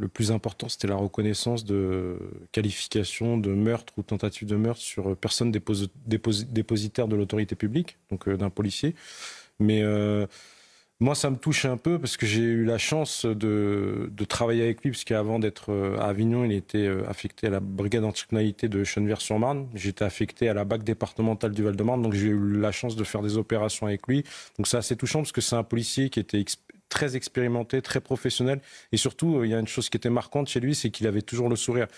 Le plus important, c'était la reconnaissance de qualification de meurtre ou tentative de meurtre sur euh, personne dépositaire de l'autorité publique, donc euh, d'un policier. Mais euh, moi, ça me touche un peu parce que j'ai eu la chance de, travailler avec lui, parce qu'avant d'être à Avignon, il était affecté à la brigade anticriminalité de chennevers sur marne J'étais affecté à la BAC départementale du Val-de-Marne, donc j'ai eu la chance de faire des opérations avec lui. Donc c'est assez touchant parce que c'est un policier qui était très expérimenté, très professionnel. Et surtout, euh, il y a une chose qui était marquante chez lui, c'est qu'il avait toujours le sourire.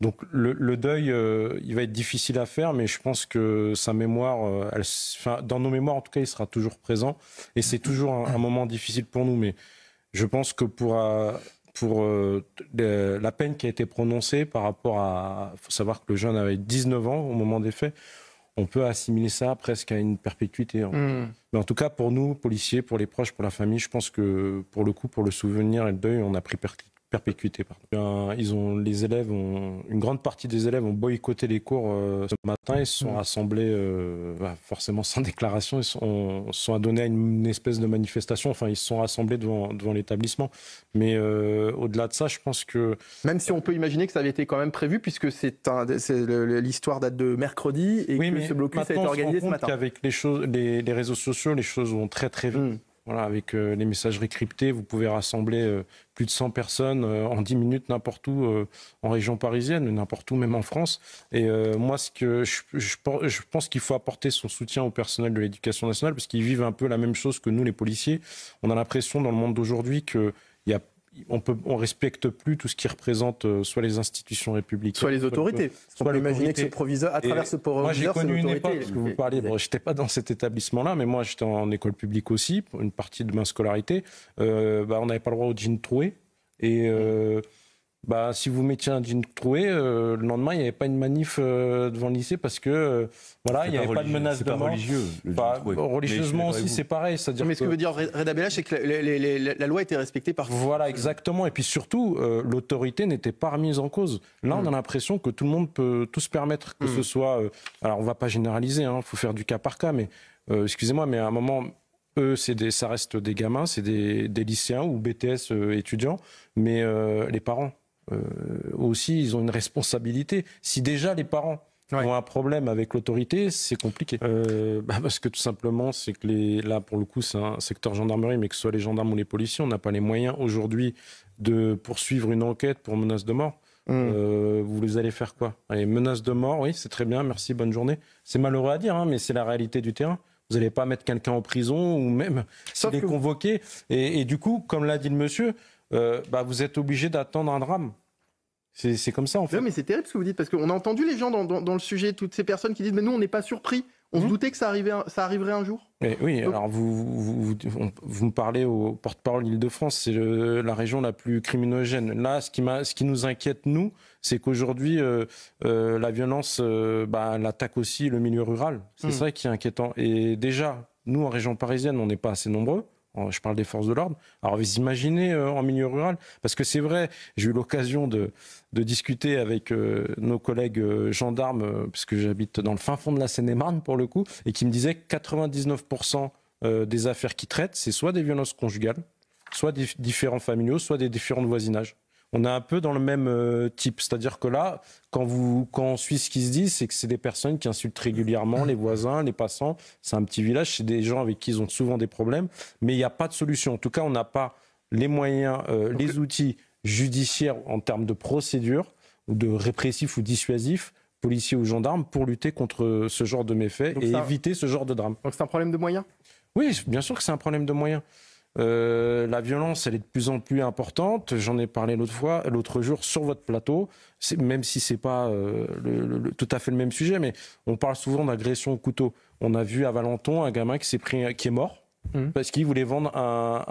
Donc le, deuil, euh, il va être difficile à faire, mais je pense que sa mémoire, euh, enfin, dans nos mémoires en tout cas, il sera toujours présent. Et c'est toujours un, moment difficile pour nous. Mais je pense que pour, pour la peine qui a été prononcée par rapport à... Il faut savoir que le jeune avait 19 ans au moment des faits on peut assimiler ça presque à une perpétuité. Hmm. Mais en tout cas, pour nous, policiers, pour les proches, pour la famille, je pense que pour le coup, pour le souvenir et le deuil, on a pris Perpétuité, eh Ils ont, les élèves ont, une grande partie des élèves ont boycotté les cours euh, ce matin Ils se sont mm. rassemblés, euh, bah, forcément sans déclaration, ils sont, sont adonnés à une, une, espèce de manifestation. Enfin, ils se sont rassemblés devant, devant l'établissement. Mais euh, au-delà de ça, je pense que. Même si on peut imaginer que ça avait été quand même prévu, puisque c'est l'histoire date de mercredi et que ce blocus a été organisé ce matin. Avec les, choses, les, les réseaux sociaux, les choses vont très très vite. Mm. Voilà, avec euh, les messages cryptées, vous pouvez rassembler euh, plus de 100 personnes euh, en 10 minutes n'importe où en région parisienne, n'importe où même en France. Et moi, ce que je, je, pense qu'il faut apporter son soutien au personnel de l'éducation nationale parce qu'ils vivent un peu la même chose que nous, les policiers. On a l'impression dans le monde d'aujourd'hui qu'il y a on peut, on respecte plus tout ce qui représente euh, soit les institutions républicaines, soit les autorités. on peut imaginer que ce proviseur, à travers ce proviseur, c'est une époque parce que vous parliez. j'étais pas dans cet établissement-là, mais moi j'étais en école publique aussi, pour une partie de ma scolarité. Euh, bah, on n'avait pas le droit au jean troué et euh, bah, si vous mettiez un jean troué, euh, le lendemain, il n'y avait pas une manif euh, devant le lycée parce que, euh, voilà, il n'y avait pas de menace de religieux. Bah, religieusement aussi, c'est pareil. mais ce que, veut dire Reda Bella, c'est que la, la, loi était respectée par. Voilà, exactement. Et puis surtout, l'autorité n'était pas remise en cause. Là, on a hmm. l'impression que tout le monde peut tout se permettre, que ce hmm. soit. alors, on ne va pas généraliser, il hein, faut faire du cas par cas, mais excusez-moi, mais à un moment, eux, ça reste des gamins, c'est des, des, lycéens ou BTS étudiants, mais les parents. Euh, aussi, ils ont une responsabilité. Si déjà les parents ont un problème avec l'autorité, c'est compliqué. Euh, bah, parce que tout simplement, c'est que les, là, pour le coup, c'est un secteur gendarmerie, mais que ce soit les gendarmes ou les policiers, on n'a pas les moyens aujourd'hui de poursuivre une enquête pour menace de mort. Mmh. Euh, vous les allez faire quoi Allez, menace de mort, oui, c'est très bien, merci, bonne journée. C'est malheureux à dire, hein, mais c'est la réalité du terrain. Vous n'allez pas mettre quelqu'un en prison ou même les convoquer. Et, et, du coup, comme l'a dit le monsieur, euh, bah, vous êtes obligé d'attendre un drame. C'est comme ça, en fait. Non, mais c'est terrible ce que vous dites, parce qu'on a entendu les gens dans, le sujet, toutes ces personnes qui disent Mais nous, on n'est pas surpris. On se mhm. doutait que ça, arrivait, ça arriverait un jour. oui, alors vous, vous, me parlez au porte-parole Île-de-France, c'est la région la plus criminogène. Là, ce qui, ce qui nous inquiète, nous, c'est qu'aujourd'hui, euh, euh, la violence, bah, attaque aussi le milieu rural. C'est vrai hmm. ça qui est inquiétant. Et déjà, nous, en région parisienne, on n'est pas assez nombreux je parle des forces de l'ordre. Alors vous imaginez euh, en milieu rural, parce que c'est vrai, j'ai eu l'occasion de, discuter avec euh, nos collègues euh, gendarmes, puisque j'habite dans le fin fond de la Seine-et-Marne pour le coup, et qui me disaient que 99% des affaires qu'ils traitent, c'est soit des violences conjugales, soit des différents familiaux, soit des différents voisinages on est un peu dans le même euh, type. C'est-à-dire que là, quand, vous, quand on suit ce qui se dit, c'est que c'est des personnes qui insultent régulièrement les voisins, les passants. C'est un petit village, c'est des gens avec qui ils ont souvent des problèmes, mais il n'y a pas de solution. En tout cas, on n'a pas les moyens, euh, les outils judiciaires en termes de procédure, de répressif ou dissuasif policiers ou gendarmes pour lutter contre ce genre de méfaits et éviter ce genre de drame. Donc c'est un problème de moyens Oui, bien sûr que c'est un problème de moyens. Euh, la violence, elle est de plus en plus importante. J'en ai parlé l'autre fois, l'autre jour sur votre plateau, même si c'est pas euh, tout à fait le même sujet, mais on parle souvent d'agression au couteau. On a vu à Valenton un gamin qui s'est pris, qui est mort mmh. parce qu'il voulait vendre un,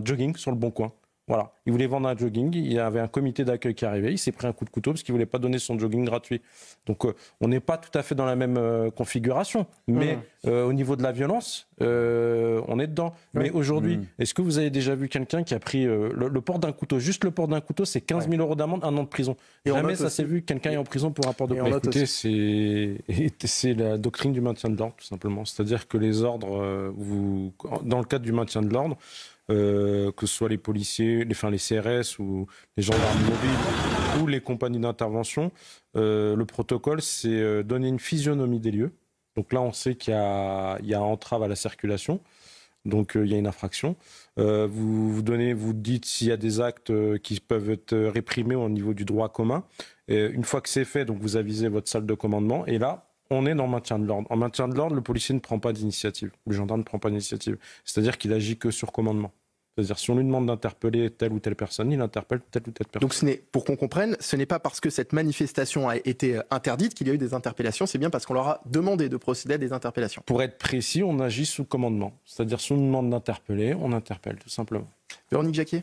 un jogging sur le bon coin. Voilà. Il voulait vendre un jogging. Il y avait un comité d'accueil qui arrivait. Il s'est pris un coup de couteau parce qu'il ne voulait pas donner son jogging gratuit. Donc, euh, on n'est pas tout à fait dans la même euh, configuration. Mais mmh. euh, au niveau de la violence, on est dedans. Mais aujourd'hui, mmh. est-ce que vous avez déjà vu quelqu'un qui a pris le, port d'un couteau Juste le port d'un couteau, c'est 15 000 euros d'amende, un an de prison. Et Jamais ça s'est vu quelqu'un est en prison pour un port de couteau. Écoutez, c'est la doctrine du maintien de l'ordre, tout simplement. C'est-à-dire que les ordres, dans le cadre du maintien de l'ordre, euh, que ce soit les policiers, les, enfin, les CRS ou les gendarmes mobiles ou les compagnies d'intervention, euh, le protocole, c'est euh, donner une physionomie des lieux. Donc là, on sait qu'il y a, entrave à la circulation. Donc il y a une infraction. vous, vous, donnez, vous dites s'il y a des actes qui peuvent être réprimés au niveau du droit commun. une fois que c'est fait, donc vous avisez votre salle de commandement. Et là, on est dans le maintien de l'ordre. En maintien de l'ordre, le policier ne prend pas d'initiative, le gendarme ne prend pas d'initiative. C'est-à-dire qu'il agit que sur commandement. C'est-à-dire si on lui demande d'interpeller telle ou telle personne, il interpelle telle ou telle personne. Donc ce n'est, pour qu'on comprenne, ce n'est pas parce que cette manifestation a été euh, interdite qu'il y a eu des interpellations, c'est bien parce qu'on leur a demandé de procéder à des interpellations. Pour être précis, on agit sous commandement. C'est-à-dire si on nous demande d'interpeller, on interpelle tout simplement. Véronique Jacquier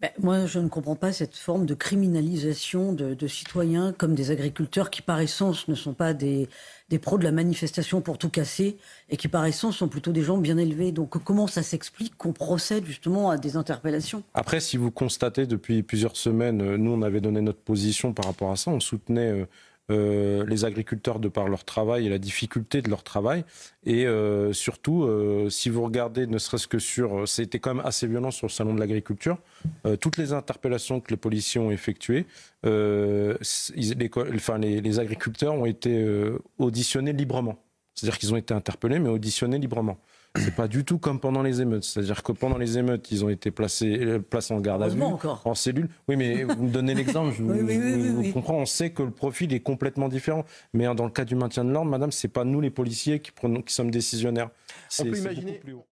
ben, moi, je ne comprends pas cette forme de criminalisation de, citoyens comme des agriculteurs qui, par essence, ne sont pas des, des, pros de la manifestation pour tout casser et qui, par essence, sont plutôt des gens bien élevés. Donc, comment ça s'explique qu'on procède justement à des interpellations Après, si vous constatez depuis plusieurs semaines, euh, nous, on avait donné notre position par rapport à ça. On soutenait. Euh, euh, les agriculteurs de par leur travail et la difficulté de leur travail. Et euh, surtout, euh, si vous regardez, ne serait-ce que sur, c'était quand même assez violent sur le salon de l'agriculture, toutes les interpellations que les policiers ont effectuées, les, agriculteurs ont été auditionnés librement. C'est-à-dire qu'ils ont été interpellés, mais auditionnés librement. C'est pas du tout comme pendant les émeutes. C'est-à-dire que pendant les émeutes, ils ont été placés, euh, placés en garde à vue, en cellule. Oui, mais vous me donnez l'exemple, je, vous comprends. On sait que le profil est complètement différent. Mais dans le cas du maintien de l'ordre, madame, c'est pas nous les policiers qui, prenons, qui sommes décisionnaires. On peut imaginer. Plus haut.